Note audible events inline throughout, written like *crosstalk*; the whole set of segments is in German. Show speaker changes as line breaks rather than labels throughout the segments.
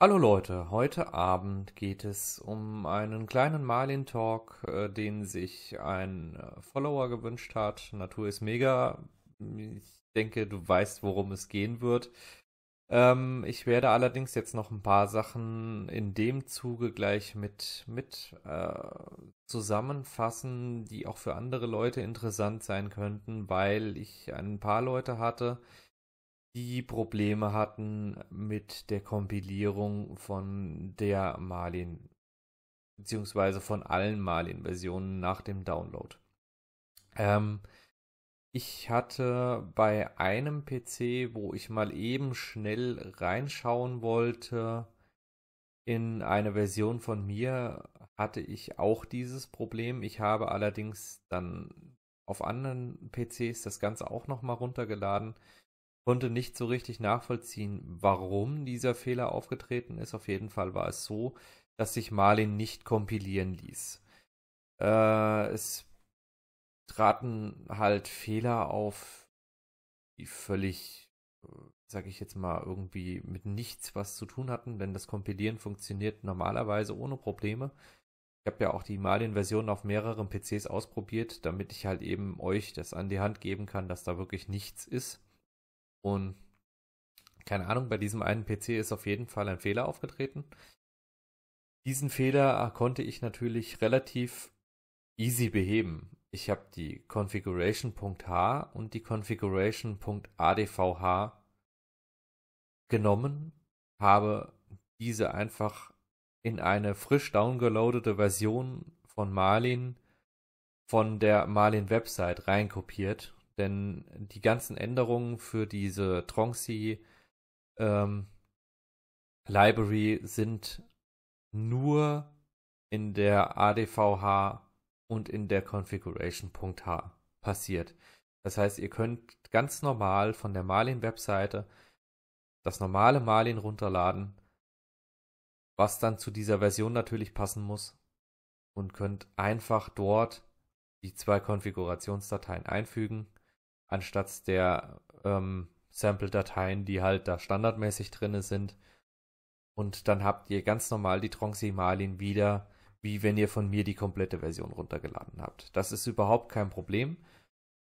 Hallo Leute, heute Abend geht es um einen kleinen Marlin-Talk, äh, den sich ein äh, Follower gewünscht hat. Natur ist mega. Ich denke, du weißt, worum es gehen wird. Ähm, ich werde allerdings jetzt noch ein paar Sachen in dem Zuge gleich mit, mit äh, zusammenfassen, die auch für andere Leute interessant sein könnten, weil ich ein paar Leute hatte, äh, die Probleme hatten mit der Kompilierung von der Marlin, beziehungsweise von allen Marlin-Versionen nach dem Download. Ähm, ich hatte bei einem PC, wo ich mal eben schnell reinschauen wollte, in eine Version von mir hatte ich auch dieses Problem. Ich habe allerdings dann auf anderen PCs das Ganze auch noch mal runtergeladen konnte nicht so richtig nachvollziehen, warum dieser Fehler aufgetreten ist. Auf jeden Fall war es so, dass sich Marlin nicht kompilieren ließ. Äh, es traten halt Fehler auf, die völlig, äh, sag ich jetzt mal, irgendwie mit nichts was zu tun hatten, denn das Kompilieren funktioniert normalerweise ohne Probleme. Ich habe ja auch die Marlin-Version auf mehreren PCs ausprobiert, damit ich halt eben euch das an die Hand geben kann, dass da wirklich nichts ist. Und keine Ahnung, bei diesem einen PC ist auf jeden Fall ein Fehler aufgetreten. Diesen Fehler konnte ich natürlich relativ easy beheben. Ich habe die Configuration.h und die Configuration.advh genommen, habe diese einfach in eine frisch downgeloadete Version von Marlin von der Marlin Website reinkopiert denn die ganzen Änderungen für diese Tronxy ähm, Library sind nur in der ADVH und in der Configuration.h passiert. Das heißt, ihr könnt ganz normal von der Marlin-Webseite das normale Marlin runterladen, was dann zu dieser Version natürlich passen muss und könnt einfach dort die zwei Konfigurationsdateien einfügen anstatt der ähm, Sample-Dateien, die halt da standardmäßig drinne sind. Und dann habt ihr ganz normal die Tronximalin wieder, wie wenn ihr von mir die komplette Version runtergeladen habt. Das ist überhaupt kein Problem.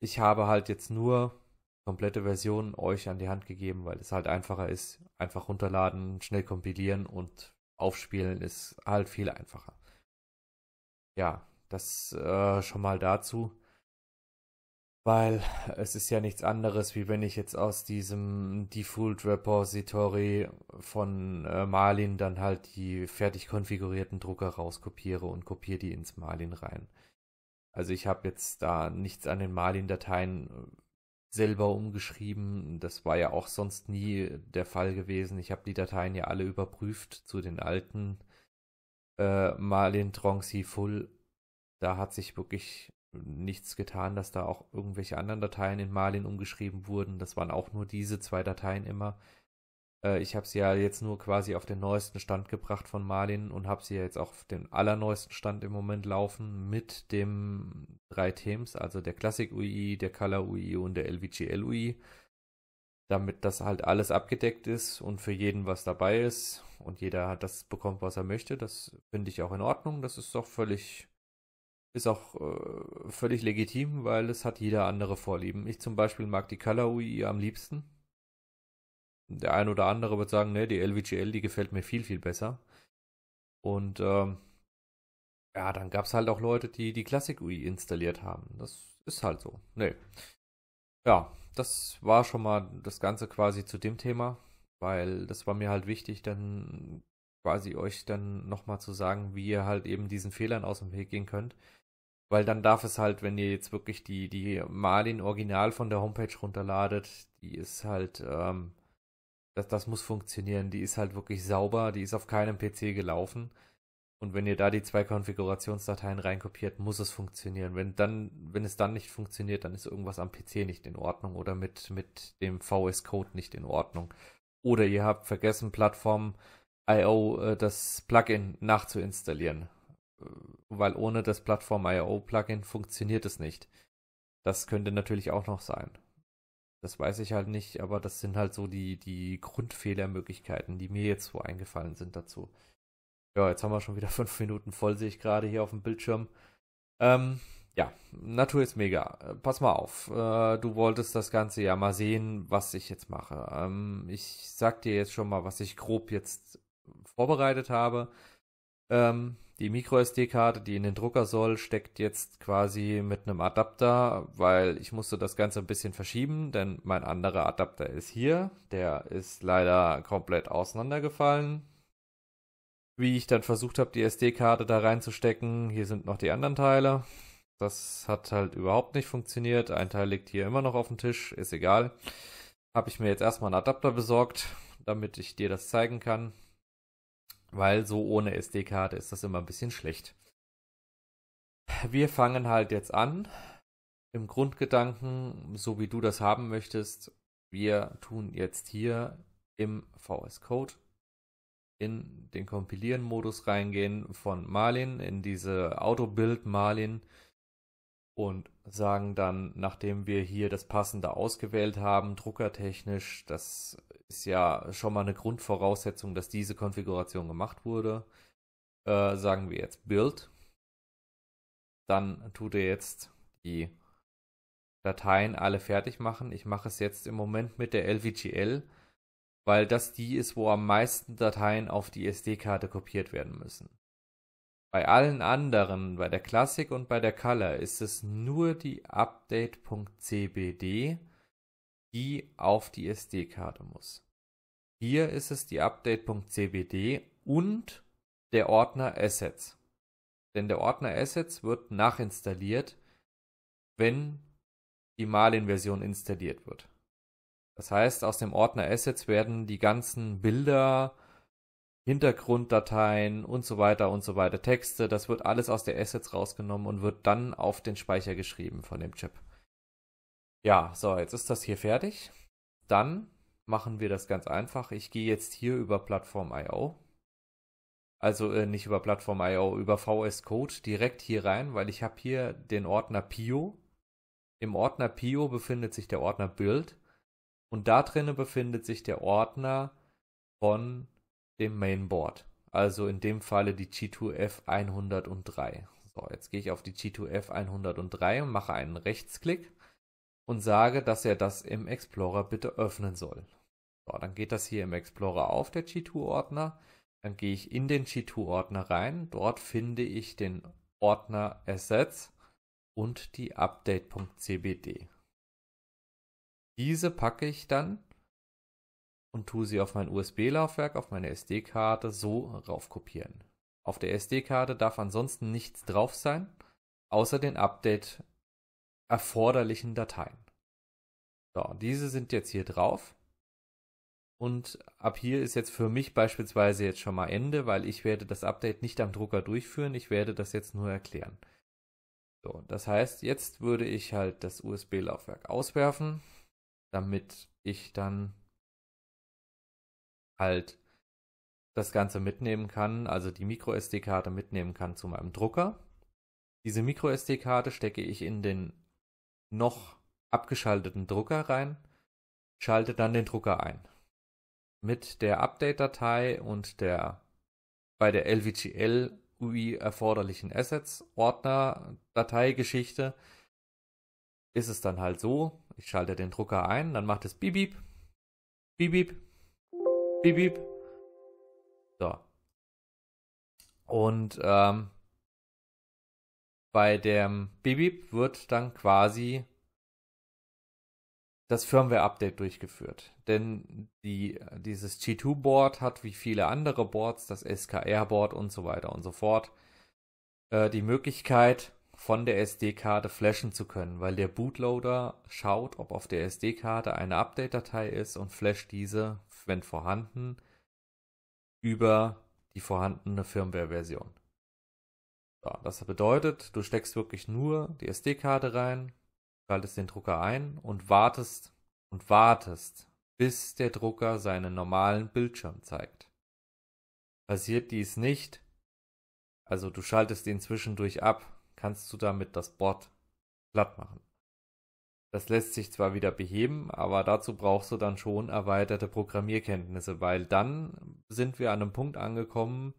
Ich habe halt jetzt nur komplette Versionen euch an die Hand gegeben, weil es halt einfacher ist. Einfach runterladen, schnell kompilieren und aufspielen ist halt viel einfacher. Ja, das äh, schon mal dazu weil es ist ja nichts anderes, wie wenn ich jetzt aus diesem Default Repository von äh, Marlin dann halt die fertig konfigurierten Drucker rauskopiere und kopiere die ins Marlin rein. Also ich habe jetzt da nichts an den Marlin-Dateien äh, selber umgeschrieben. Das war ja auch sonst nie der Fall gewesen. Ich habe die Dateien ja alle überprüft zu den alten äh, Marlin Tronxy Full. Da hat sich wirklich nichts getan, dass da auch irgendwelche anderen Dateien in Marlin umgeschrieben wurden. Das waren auch nur diese zwei Dateien immer. Äh, ich habe sie ja jetzt nur quasi auf den neuesten Stand gebracht von Marlin und habe sie ja jetzt auch auf den allerneuesten Stand im Moment laufen mit dem drei Themes, also der Classic UI, der Color UI und der LVGL UI, damit das halt alles abgedeckt ist und für jeden was dabei ist und jeder hat das bekommt, was er möchte. Das finde ich auch in Ordnung. Das ist doch völlig ist auch äh, völlig legitim, weil es hat jeder andere Vorlieben. Ich zum Beispiel mag die Color UI am liebsten. Der ein oder andere wird sagen, ne, die LVGL, die gefällt mir viel, viel besser. Und ähm, ja, dann gab es halt auch Leute, die die Classic UI installiert haben. Das ist halt so. Nee. Ja, das war schon mal das Ganze quasi zu dem Thema, weil das war mir halt wichtig, dann quasi euch dann nochmal zu sagen, wie ihr halt eben diesen Fehlern aus dem Weg gehen könnt. Weil dann darf es halt, wenn ihr jetzt wirklich die, die Marlin Original von der Homepage runterladet, die ist halt, ähm, das, das muss funktionieren. Die ist halt wirklich sauber, die ist auf keinem PC gelaufen. Und wenn ihr da die zwei Konfigurationsdateien reinkopiert, muss es funktionieren. Wenn dann, wenn es dann nicht funktioniert, dann ist irgendwas am PC nicht in Ordnung oder mit, mit dem VS Code nicht in Ordnung. Oder ihr habt vergessen, Plattform IO äh, das Plugin nachzuinstallieren. Äh, weil ohne das Plattform IO Plugin funktioniert es nicht. Das könnte natürlich auch noch sein. Das weiß ich halt nicht, aber das sind halt so die, die Grundfehlermöglichkeiten, die mir jetzt so eingefallen sind dazu. Ja, jetzt haben wir schon wieder *laughs* fünf Minuten voll, sehe ich gerade hier auf dem Bildschirm. Ähm, ja, Natur ist mega. Äh, pass mal auf. Äh, du wolltest das Ganze ja mal sehen, was ich jetzt mache. Ähm, ich sag dir jetzt schon mal, was ich grob jetzt vorbereitet habe. Ähm, die MicroSD-Karte, die in den Drucker soll, steckt jetzt quasi mit einem Adapter, weil ich musste das Ganze ein bisschen verschieben, denn mein anderer Adapter ist hier. Der ist leider komplett auseinandergefallen. Wie ich dann versucht habe, die SD-Karte da reinzustecken, hier sind noch die anderen Teile. Das hat halt überhaupt nicht funktioniert. Ein Teil liegt hier immer noch auf dem Tisch, ist egal. Habe ich mir jetzt erstmal einen Adapter besorgt, damit ich dir das zeigen kann weil so ohne SD-Karte ist das immer ein bisschen schlecht. Wir fangen halt jetzt an. Im Grundgedanken, so wie du das haben möchtest, wir tun jetzt hier im VS Code in den Kompilieren-Modus reingehen von Marlin, in diese Auto-Build Marlin und sagen dann, nachdem wir hier das Passende ausgewählt haben, druckertechnisch, das ist ja schon mal eine Grundvoraussetzung, dass diese Konfiguration gemacht wurde, äh, sagen wir jetzt Build. Dann tut er jetzt die Dateien alle fertig machen. Ich mache es jetzt im Moment mit der LVGL, weil das die ist, wo am meisten Dateien auf die SD-Karte kopiert werden müssen. Bei allen anderen, bei der Classic und bei der Color, ist es nur die Update.cbd, die auf die SD-Karte muss. Hier ist es die Update.cbd und der Ordner Assets. Denn der Ordner Assets wird nachinstalliert, wenn die Malin-Version installiert wird. Das heißt, aus dem Ordner Assets werden die ganzen Bilder, Hintergrunddateien und so weiter und so weiter, Texte, das wird alles aus der Assets rausgenommen und wird dann auf den Speicher geschrieben von dem Chip. Ja, so, jetzt ist das hier fertig. Dann machen wir das ganz einfach. Ich gehe jetzt hier über Plattform IO. Also äh, nicht über Plattform IO, über VS Code direkt hier rein, weil ich habe hier den Ordner Pio. Im Ordner Pio befindet sich der Ordner Build und da drinnen befindet sich der Ordner von dem Mainboard. Also in dem Falle die G2F 103. So, jetzt gehe ich auf die G2F 103 und mache einen Rechtsklick und sage, dass er das im Explorer bitte öffnen soll. So, dann geht das hier im Explorer auf, der G2-Ordner. Dann gehe ich in den G2-Ordner rein. Dort finde ich den Ordner Assets und die Update.cbd. Diese packe ich dann und tue sie auf mein USB-Laufwerk auf meine SD-Karte so raufkopieren. Auf der SD-Karte darf ansonsten nichts drauf sein, außer den Update erforderlichen Dateien. So, diese sind jetzt hier drauf. Und ab hier ist jetzt für mich beispielsweise jetzt schon mal Ende, weil ich werde das Update nicht am Drucker durchführen, ich werde das jetzt nur erklären. So, das heißt, jetzt würde ich halt das USB-Laufwerk auswerfen, damit ich dann halt das Ganze mitnehmen kann, also die MicroSD-Karte mitnehmen kann zu meinem Drucker. Diese MicroSD-Karte stecke ich in den noch abgeschalteten Drucker rein, schalte dann den Drucker ein. Mit der Update-Datei und der bei der LVGL UI erforderlichen Assets Ordner Dateigeschichte ist es dann halt so, ich schalte den Drucker ein, dann macht es bibip, bibip, Piep, piep. So. Und ähm, bei dem Bibib wird dann quasi das Firmware-Update durchgeführt. Denn die, dieses G2-Board hat wie viele andere Boards, das SKR-Board und so weiter und so fort, äh, die Möglichkeit, von der SD-Karte flashen zu können, weil der Bootloader schaut, ob auf der SD-Karte eine Update-Datei ist und flasht diese, wenn vorhanden, über die vorhandene Firmware-Version. Ja, das bedeutet, du steckst wirklich nur die SD-Karte rein, schaltest den Drucker ein und wartest und wartest, bis der Drucker seinen normalen Bildschirm zeigt. Passiert dies nicht, also du schaltest ihn zwischendurch ab, kannst du damit das Board platt machen. Das lässt sich zwar wieder beheben, aber dazu brauchst du dann schon erweiterte Programmierkenntnisse, weil dann sind wir an einem Punkt angekommen,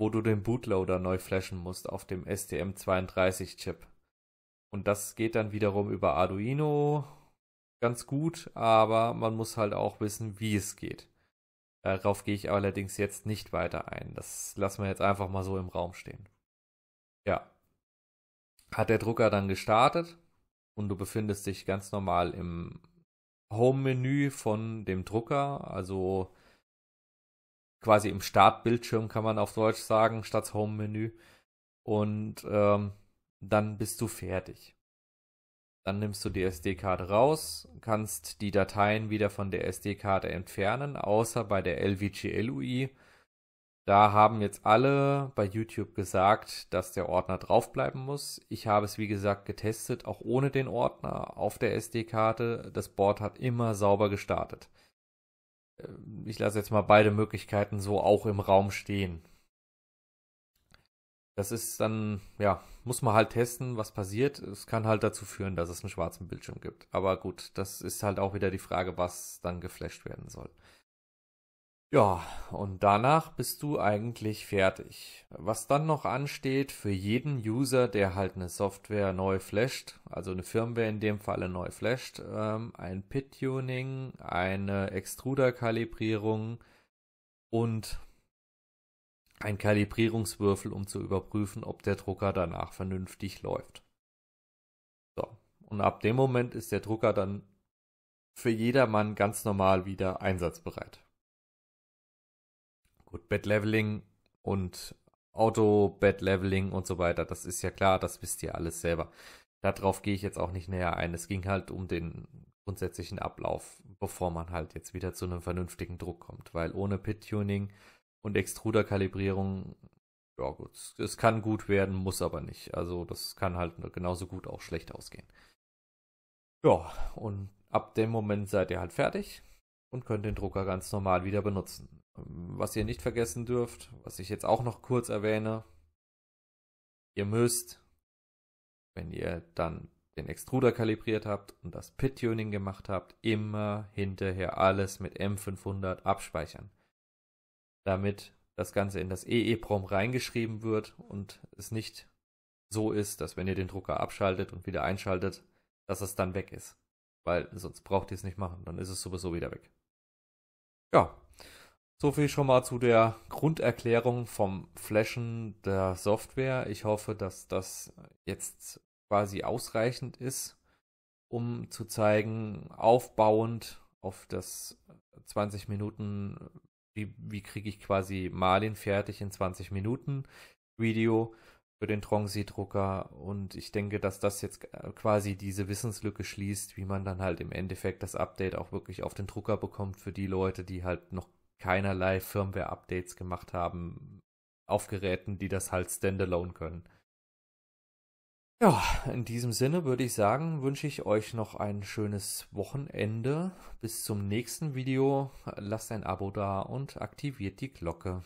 wo du den Bootloader neu flashen musst auf dem STM32-Chip. Und das geht dann wiederum über Arduino ganz gut, aber man muss halt auch wissen, wie es geht. Darauf gehe ich allerdings jetzt nicht weiter ein. Das lassen wir jetzt einfach mal so im Raum stehen. Ja, hat der Drucker dann gestartet und du befindest dich ganz normal im Home-Menü von dem Drucker, also quasi im Startbildschirm kann man auf Deutsch sagen, statt Home-Menü. Und ähm, dann bist du fertig. Dann nimmst du die SD-Karte raus, kannst die Dateien wieder von der SD-Karte entfernen, außer bei der LVGLUI. UI da haben jetzt alle bei YouTube gesagt, dass der Ordner draufbleiben muss. Ich habe es wie gesagt getestet, auch ohne den Ordner auf der SD-Karte. Das Board hat immer sauber gestartet. Ähm, ich lasse jetzt mal beide Möglichkeiten so auch im Raum stehen. Das ist dann, ja, muss man halt testen, was passiert. Es kann halt dazu führen, dass es einen schwarzen Bildschirm gibt. Aber gut, das ist halt auch wieder die Frage, was dann geflasht werden soll. Ja, und danach bist du eigentlich fertig. Was dann noch ansteht für jeden User, der halt eine Software neu flasht, also eine Firmware in dem Falle neu flasht, ähm, ein Pit-Tuning, eine Extruder-Kalibrierung und ein Kalibrierungswürfel, um zu überprüfen, ob der Drucker danach vernünftig läuft. So, und ab dem Moment ist der Drucker dann für jedermann ganz normal wieder einsatzbereit. Gut, Bed-Leveling und auto Bad leveling und so weiter, das ist ja klar, das wisst ihr alles selber. Darauf gehe ich jetzt auch nicht näher ein. Es ging halt um den grundsätzlichen Ablauf, bevor man halt jetzt wieder zu einem vernünftigen Druck kommt. Weil ohne Pit-Tuning und Extruder-Kalibrierung, ja gut, es kann gut werden, muss aber nicht. Also das kann halt genauso gut auch schlecht ausgehen. Ja, und ab dem Moment seid ihr halt fertig und könnt den Drucker ganz normal wieder benutzen. Was ihr nicht vergessen dürft, was ich jetzt auch noch kurz erwähne, ihr müsst, wenn ihr dann den Extruder kalibriert habt und das Pit-Tuning gemacht habt, immer hinterher alles mit M500 abspeichern. Damit das Ganze in das EEPROM reingeschrieben wird und es nicht so ist, dass wenn ihr den Drucker abschaltet und wieder einschaltet, dass es dann weg ist. Weil sonst braucht ihr es nicht machen, dann ist es sowieso wieder weg. Ja, so viel schon mal zu der Grunderklärung vom Flashen der Software. Ich hoffe, dass das jetzt quasi ausreichend ist, um zu zeigen, aufbauend auf das 20 Minuten, wie, wie kriege ich quasi Marlin fertig in 20 Minuten Video für den Tronsi-Drucker und ich denke, dass das jetzt äh, quasi diese Wissenslücke schließt, wie man dann halt im Endeffekt das Update auch wirklich auf den Drucker bekommt für die Leute, die halt noch keinerlei Firmware-Updates gemacht haben auf Geräten, die das halt standalone können. Ja, in diesem Sinne würde ich sagen, wünsche ich euch noch ein schönes Wochenende. Bis zum nächsten Video. Lasst ein Abo da und aktiviert die Glocke.